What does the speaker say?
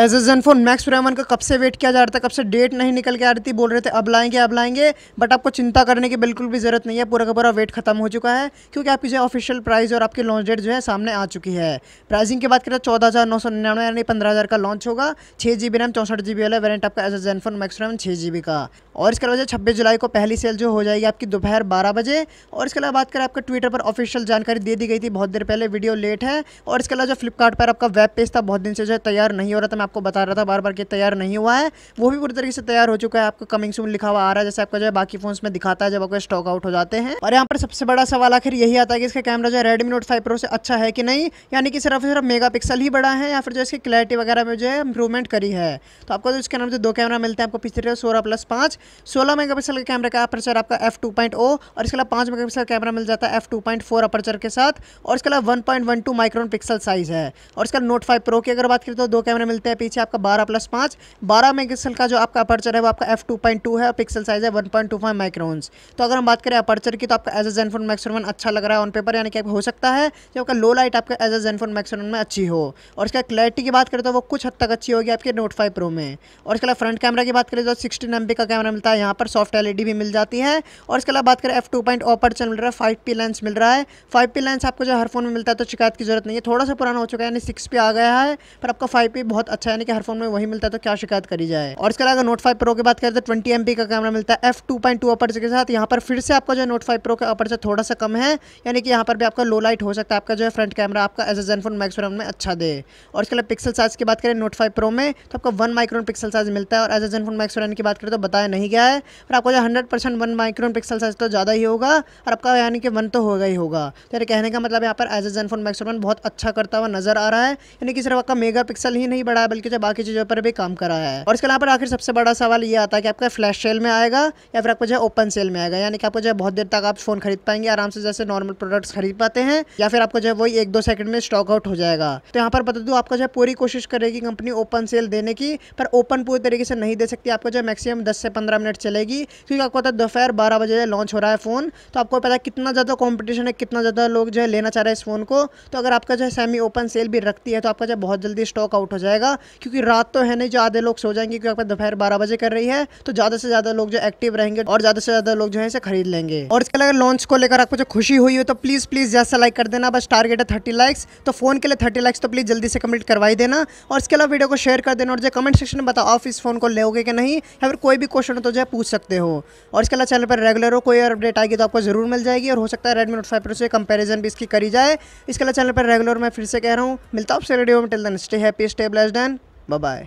As a phone max रेमन का कब से वेट किया जा रहा था कब से डेट नहीं निकल के आ रही थी बोल रहे थे अब लाएंगे अब लाएंगे बट आपको चिंता करने की बिल्कुल भी ज़रूरत नहीं है पूरा का पूरा वेट खत्म हो चुका है क्योंकि आपकी जो ऑफिशियल प्राइस और आपकी लॉन्च डेट जो है सामने आ चुकी है प्राइसिंग की बात करें तो चौदह हज़ार नौ सौ निन्यानवे यानी पंद्रह हज़ार का लॉन्च होगा छः जी बी रैम चौंसठ जी बी वाला वेरेंट आपका as a phone Max pro M one छः जी बी का और इसके अलावा छब्बीस जुलाई को पहली सेल जो हो जाएगी आपकी दोपहर बारह बजे और इसके अलावा बात करें आपका ट्विटर पर ऑफिशियल जानकारी दे दी गई थी बहुत देर पहले वीडियो लेट है और इसके अलावा जो फ्लिपकार्ट पर आपका वेब पेज था बहुत दिन से जो है तैयार नहीं हो रहा था मैं आपको बता रहा था बार बार कि तैयार नहीं हुआ है वो भी पूरी तरीके से तैयार हो चुका है आपको कमिंग सून लिखा हुआ आ रहा है जैसे आपका जो है बाकी फोन में दिखाता है जब आपको स्टॉक आउट हो जाते हैं और यहाँ पर सबसे बड़ा सवाल आखिर यही आता है कि इसका कैमरा जो है रेडमी नोट फाइव प्रो से अच्छा है कि नहीं यानी कि सिर्फ सिर्फ मेगा ही बड़ा है या फिर जो इसकी क्लैरिटी वगैरह में जो है इंप्रूवमेंट करी है तो आपको जो तो इसके नाम से दो कैमरा मिलते हैं आपको पिछले सोलह प्लस पाँच सोलह मेगा के कैमरे का अपर्चर आपका एफ टू पॉइंट ओ और इसके अलावा पाँच मेगा पिक्सल कैमरा मिल जाता है F two point four aperture के साथ और इसके अलावा one point one two micron pixel size है और इसका नोट फाइव प्रो की अगर बात करें तो दो कैमरे मिलते हैं है पीछे आपका 12 प्लस पाँच बारह मेगापिक्सल का जो आपका अपर्चर है वो आपका एफ टू पॉइंट टू है और पिक्सल साइज है one point two five microns तो अगर हम बात करें अपर्चर की तो आपका एज ए जेनफोन वन अच्छा लग रहा है ऑन पेपर यानी कि हो सकता है जो आपका लो लाइट आपका एज ए जेनफोन वन में अच्छी हो और इसका क्लैरिटी की बात करें तो वो कुछ हद तक अच्छी होगी आपके नोट फाइव प्रो में और इसके अलावा फ्रंट कैमरा की बात करें तो सिक्सटीन एम का कैमरा मिलता है यहाँ पर सॉफ्ट एल e भी मिल जाती है और इसके अलावा बात करें एफ टू पॉइंट अपर्चर मिल रहा है फाइव पी लेंस मिल रहा है फाइव पी लेंस आपको जो हर फोन में मिलता है तो शिकायत की जरूरत नहीं है थोड़ा सा पुराना हो चुका है यानी सिक्स पी आ गया है पर आपका फाइव पी बहुत अच्छा अच्छा यानी कि हर फोन में वही मिलता है तो क्या शिकायत करी जाए और इसके अलावा नोट फाइव प्रो की बात करें तो ट्वेंटी एम का कैमरा मिलता है F two point two aperture के साथ यहाँ पर फिर से आपका जो नोट फाइव प्रो का अपर्चर थोड़ा सा कम है यानी कि यहाँ पर भी आपका लो लाइट हो सकता है आपका जो है फ्रंट कैमरा आपका एज ए जेनफोन मैक्सोरम में अच्छा दे और इसके अलावा पिक्सल साइज की बात करें नोट फाइव प्रो में तो आपका वन माइक्रोन पिक्सल साइज मिलता है और एज ए फोन मैक्सोरम की बात करें तो बताया नहीं गया है और आपका जो hundred percent one micron pixel size तो ज़्यादा ही होगा और आपका यानी कि वन तो होगा ही होगा तो यानी कहने का मतलब यहाँ पर एज ए फोन मैक्सोरम बहुत अच्छा करता हुआ नजर आ रहा है यानी कि सिर्फ आपका मेगा ही नहीं बढ़ा बल्कि तो बाकी चीज़ों पर भी काम कराया है और इसके अलावा आखिर सबसे बड़ा सवाल ये आता है कि आपका फ्लैश सेल में आएगा या फिर आपको जो ओपन सेल में आएगा यानी कि आपको जो बहुत देर तक आप फोन खरीद पाएंगे आराम से जैसे नॉर्मल प्रोडक्ट्स खरीद पाते हैं या फिर आपको जो है वही एक दो सेकंड में स्टॉक आउट हो जाएगा तो यहाँ पर बता दू आपको जो है पूरी कोशिश करेगी कंपनी ओपन सेल देने की पर ओपन पूरी तरीके से नहीं दे सकती आपको जो है मैक्सिमम दस से पंद्रह मिनट चलेगी क्योंकि आपको पता दोपहर बारह बजे लॉन्च हो रहा है फ़ोन तो आपको पता है कितना ज़्यादा कॉम्पिटिशन है कितना ज़्यादा लोग जो है लेना चाह रहे हैं इस फ़ोन को तो अगर आपका जो है सेमी ओपन सेल भी रखती है तो आपका जो है बहुत जल्दी स्टॉक आउट हो जाएगा क्योंकि रात तो है नहीं जो आधे लोग सो जाएंगे क्योंकि आपका दोपहर बारह बजे कर रही है तो ज़्यादा से ज़्यादा लोग जो एक्टिव रहेंगे और ज़्यादा से ज़्यादा लोग जो है इसे खरीद लेंगे और इसके अलावा लॉन्च को लेकर आपको जो खुशी हुई हो तो प्लीज़ प्लीज़ जैसा लाइक कर देना बस टारगेट है थर्टी लाइक्स तो फ़ोन के लिए थर्टी लाइक्स तो प्लीज़ जल्दी से कमेंट करवाई देना और इसके अलावा वीडियो को शेयर कर देना और जो कमेंट सेक्शन में बताओ आप इस फ़ोन को लेगे कि नहीं या फिर कोई भी क्वेश्चन हो तो जो है पूछ सकते हो और इसके अलावा चैनल पर रेगुलर हो कोई अपडेट आएगी तो आपको जरूर मिल जाएगी और हो सकता है रेडमी नोट फाइव प्रो से कंपेरिजन भी इसकी करी जाए इसके अलावा चैनल पर रेगुलर मैं फिर से कह रहा हूँ मिलता हूँ आपसे रेडियो में till then stay happy stay blessed and Bye bye.